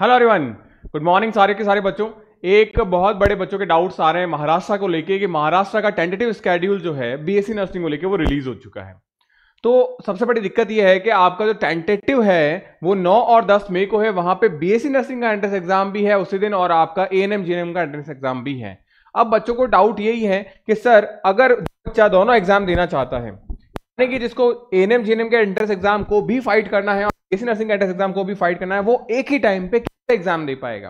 hello everyone good morning सारे के सारे बच्चों एक बहुत बड़े बच्चों के डाउट्स आ रहे हैं महाराष्ट्र को लेके कि महाराष्ट्र का टेंटेटिव स्केड्यूल जो है बीएससी नर्सिंग को लेके वो रिलीज हो चुका है तो सबसे बड़ी दिक्कत ये है कि आपका जो टेंटेटिव है वो 9 और 10 मई को है वहां पे बीएससी नर्सिंग का एंट्रेंस एग्जाम भी है उसी दिन और आपका ए एन का एंट्रेंस एग्जाम भी है अब बच्चों को डाउट यही है कि सर अगर बच्चा दोनों एग्जाम देना चाहता है यानी कि जिसको ए एन के एंट्रेंस एग्जाम को भी फाइट करना है और बीएससी नर्सिंग एंट्रेंस एग्जाम को भी फाइट करना है वो एक ही टाइम पे एग्जाम दे पाएगा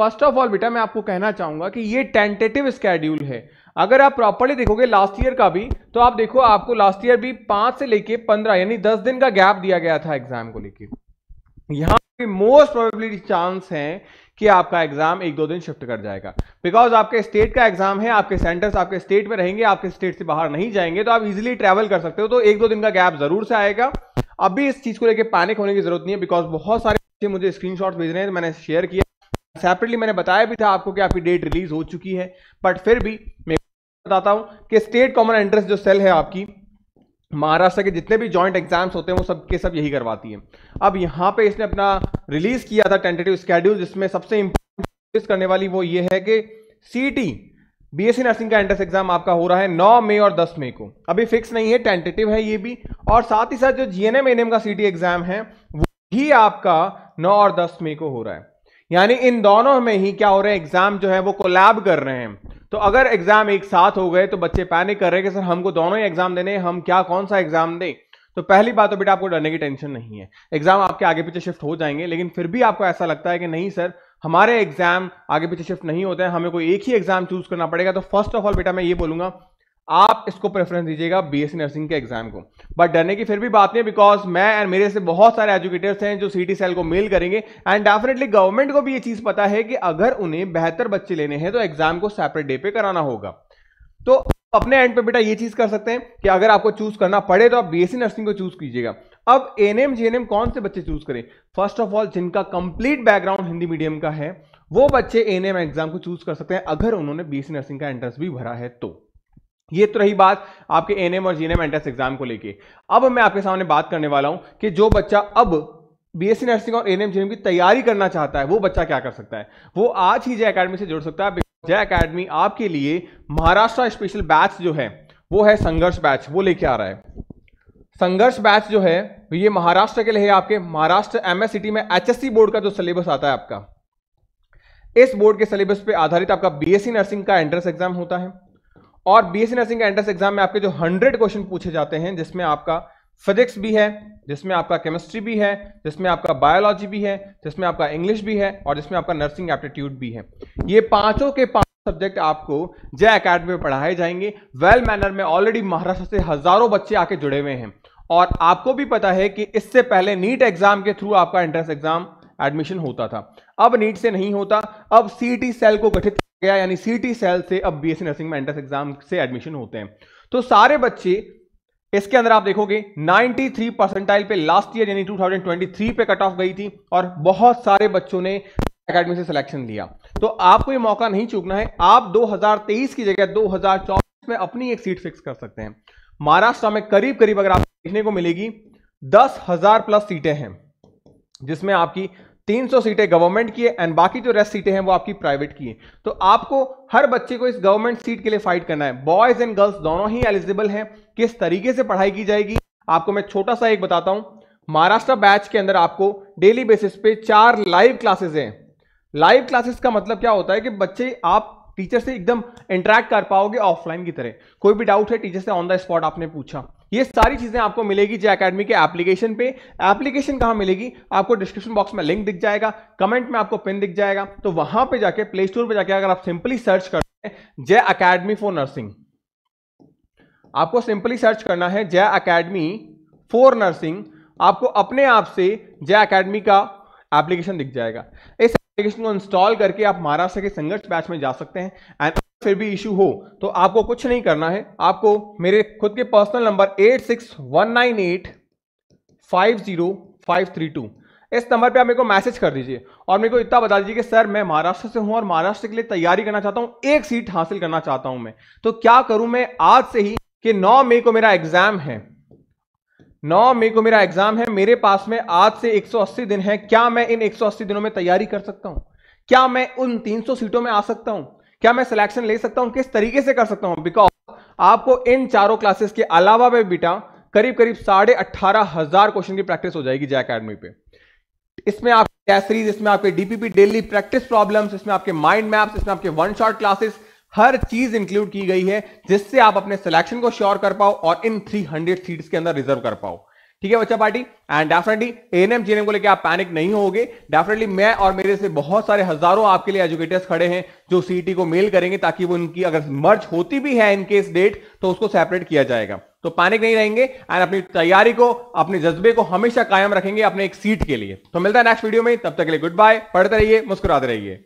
फर्स्ट ऑफ ऑल बेटा मैं आपको कहना चाहूंगा कि ये टेंटेटिव स्केड्यूल है अगर आप प्रॉपरली देखोगे लास्ट ईयर का भी तो आप देखो आपको लास्ट ईयर भी पांच से लेके पंद्रह यानी दस दिन का गैप दिया गया था एग्जाम को लेके यहां पे मोस्ट प्रोबेबिलिटी चांस है कि आपका एग्जाम एक दो दिन शिफ्ट कर जाएगा बिकॉज आपके स्टेट का एग्जाम है आपके सेंटर्स आपके स्टेट में रहेंगे आपके स्टेट से बाहर नहीं जाएंगे तो आप इजिली ट्रेवल कर सकते हो तो एक दो दिन का गैप जरूर से आएगा अभी इस चीज को लेकर पैनिक होने की जरूरत नहीं है बिकॉज बहुत सारे से मुझे स्क्रीनशॉट भेज रहे हैं तो मैंने शेयर किया सेपरेटली मैंने बताया भी था आपको कि आपकी डेट रिलीज हो चुकी है बट फिर भी मैं बताता हूँ कि स्टेट कॉमन एंट्रेंस जो सेल है आपकी महाराष्ट्र के जितने भी जॉइंट एग्जाम्स होते हैं वो सब के सब यही करवाती है अब यहाँ पे इसने अपना रिलीज किया था टेंटेटिव स्केड्यूल जिसमें सबसे इंपॉर्टेंट करने वाली वो ये है कि सीटी बीएससी नर्सिंग का एंट्रेंस एग्जाम आपका हो रहा है 9 मई और 10 मई को अभी फिक्स नहीं है टेंटेटिव है ये भी और साथ ही साथ जो जीएनएम एनएम का सीटी एग्जाम है वो भी आपका नौ और दस मई को हो रहा है यानी इन दोनों में ही क्या हो रहा है एग्जाम जो है वो कोलैब कर रहे हैं तो अगर एग्जाम एक साथ हो गए तो बच्चे पैनिक कर रहे हैं कि सर हमको दोनों ही एग्जाम देने हम क्या कौन सा एग्जाम दें तो पहली बात तो बेटा आपको डरने की टेंशन नहीं है एग्जाम आपके आगे पीछे शिफ्ट हो जाएंगे लेकिन फिर भी आपको ऐसा लगता है कि नहीं सर हमारे एग्जाम आगे पीछे शिफ्ट नहीं होते हैं हमें कोई एक ही एग्जाम चूज करना पड़ेगा तो फर्स्ट ऑफ ऑल बेटा मैं ये बोलूंगा आप इसको प्रेफरेंस दीजिएगा बीएससी नर्सिंग के एग्जाम को बट डरने की फिर भी बात नहीं बिकॉज मैं एंड मेरे से बहुत सारे एजुकेटर्स हैं जो सीटी सेल को मेल करेंगे एंड डेफिनेटली गवर्नमेंट को भी ये चीज पता है कि अगर उन्हें बेहतर बच्चे लेने हैं तो एग्जाम को सेपरेट डे पे कराना होगा तो अपने एंड पे बेटा ये चीज कर सकते हैं कि अगर आपको चूज करना पड़े तो आप बीएससी नर्सिंग को चूज कीजिएगा अब एनएम एम कौन से बच्चे चूज करें फर्स्ट ऑफ ऑल जिनका कंप्लीट बैकग्राउंड हिंदी मीडियम का है वो बच्चे एम एग्जाम को चूज कर सकते हैं अगर उन्होंने बीएससी नर्सिंग का एंट्रेंस भी भरा है तो ये तो रही बात आपके एन और जीएनएम एंट्रेंस एग्जाम को लेके अब मैं आपके सामने बात करने वाला हूं कि जो बच्चा अब बीएससी नर्सिंग और एन एम की तैयारी करना चाहता है वो बच्चा क्या कर सकता है वो आज ही जय अकेडमी से जुड़ सकता है जय अकेडमी आपके लिए महाराष्ट्र स्पेशल बैच जो है वो है संघर्ष बैच वो लेके आ रहा है संघर्ष बैच जो है ये महाराष्ट्र के लिए है आपके महाराष्ट्र एमएससीटी में एचएससी बोर्ड का जो सिलेबस आता है आपका इस बोर्ड के सिलेबस पे आधारित आपका बीएससी नर्सिंग का एंट्रेंस एग्जाम होता है और बी एस नर्सिंग के एंट्रेंस एग्जाम में आपके जो हंड्रेड क्वेश्चन पूछे जाते हैं जिसमें आपका फिजिक्स भी है जिसमें आपका केमिस्ट्री भी है जिसमें आपका बायोलॉजी भी है जिसमें आपका इंग्लिश भी है और जिसमें आपका नर्सिंग एप्टीट्यूड भी है ये पांचों के पांच सब्जेक्ट आपको जय अकेडमी में पढ़ाए जाएंगे वेल मैनर में ऑलरेडी महाराष्ट्र से हजारों बच्चे आके जुड़े हुए हैं और आपको भी पता है कि इससे पहले नीट एग्जाम के थ्रू आपका एंट्रेंस एग्जाम एडमिशन होता था अब नीट से नहीं होता अब सीटी सेल को गठित गया यानी सीटी सेल से अब बीएससी नर्सिंग में एंट्रेंस एग्जाम से एडमिशन होते हैं तो सारे बच्चे इसके अंदर आप देखोगे 93 परसेंटाइल पे लास्ट ईयर यानी 2023 पे कट ऑफ गई थी और बहुत सारे बच्चों ने एकेडमी से सिलेक्शन लिया तो आपको ये मौका नहीं चूकना है आप 2023 की जगह 2024 में अपनी एक सीट फिक्स कर सकते हैं महाराष्ट्र में करीब करीब अगर आप देखने को मिलेगी दस हजार प्लस सीटें हैं जिसमें आपकी 300 सीटें गवर्नमेंट की है एंड बाकी जो रेस्ट सीटें हैं वो आपकी प्राइवेट की हैं तो आपको हर बच्चे को इस गवर्नमेंट सीट के लिए फाइट करना है बॉयज एंड गर्ल्स दोनों ही एलिजिबल हैं किस तरीके से पढ़ाई की जाएगी आपको मैं छोटा सा एक बताता हूं महाराष्ट्र बैच के अंदर आपको डेली बेसिस पे चार लाइव क्लासेस हैं लाइव क्लासेस का मतलब क्या होता है कि बच्चे आप टीचर से एकदम इंटरेक्ट कर पाओगे ऑफलाइन की तरह कोई भी डाउट है टीचर से ऑन द स्पॉट आपने पूछा ये सारी चीज़ें आपको मिलेगी जय अकेडमी के एप्लीकेशन पे एप्लीकेशन कहां मिलेगी आपको डिस्क्रिप्शन बॉक्स में लिंक दिख जाएगा कमेंट में आपको पिन दिख जाएगा तो वहां पे जाके प्ले स्टोर पर जाके अगर आप सिंपली सर्च कर हैं जय अकेडमी फॉर नर्सिंग आपको सिंपली सर्च करना है जय अकेडमी फॉर नर्सिंग आपको अपने आप से जय अकेडमी का एप्लीकेशन दिख जाएगा इस एप्लीकेशन को इंस्टॉल करके आप महाराष्ट्र के संघर्ष बैच में जा सकते हैं एंड फिर भी इशू हो तो आपको कुछ नहीं करना है आपको मेरे खुद के personal number eight six one nine eight five zero five three two इस नंबर पे आप मेरे को मैसेज कर दीजिए और मेरे को इतना बता दीजिए कि सर मैं महाराष्ट्र से हूं और महाराष्ट्र के लिए तैयारी करना चाहता हूं एक सीट हासिल करना चाहता हूं मैं तो क्या करूं मैं आज से ही कि 9 मई को मेरा एग्जाम है 9 मई को मेरा एग्जाम है मेरे पास में आज से 180 दिन है क्या मैं इन 180 दिनों में तैयारी कर सकता हूं क्या मैं उन 300 सीटों में आ सकता हूं क्या मैं सिलेक्शन ले सकता हूं किस तरीके से कर सकता हूं बिकॉज आपको इन चारों क्लासेस के अलावा भी बेटा करीब करीब साढ़े अट्ठारह हजार क्वेश्चन की प्रैक्टिस हो जाएगी जय अकेडमी पे इसमें आप कैसरीज इसमें आपके डीपीपी डेली प्रैक्टिस प्रॉब्लम्स इसमें आपके माइंड मैप्स इसमें आपके वन शॉट क्लासेस हर चीज इंक्लूड की गई है जिससे आप अपने सिलेक्शन को श्योर कर पाओ और इन 300 सीट्स के अंदर रिजर्व कर पाओ ठीक है बच्चा party and definitely N M GNM को लेकर आप पैनिक नहीं होगे डेफिनेटली मैं और मेरे से बहुत सारे हजारों आपके लिए एजुकेटर्स खड़े हैं जो सीटी e को मेल करेंगे ताकि वो उनकी अगर मर्ज होती भी है इनकेस डेट तो उसको सेपरेट किया जाएगा तो पैनिक नहीं रहेंगे एंड अपनी तैयारी को अपने जज्बे को हमेशा कायम रखेंगे अपने एक सीट के लिए तो मिलता है नेक्स्ट वीडियो में तब तक के लिए गुड बाय पढ़ते रहिए मुस्कुराते रहिए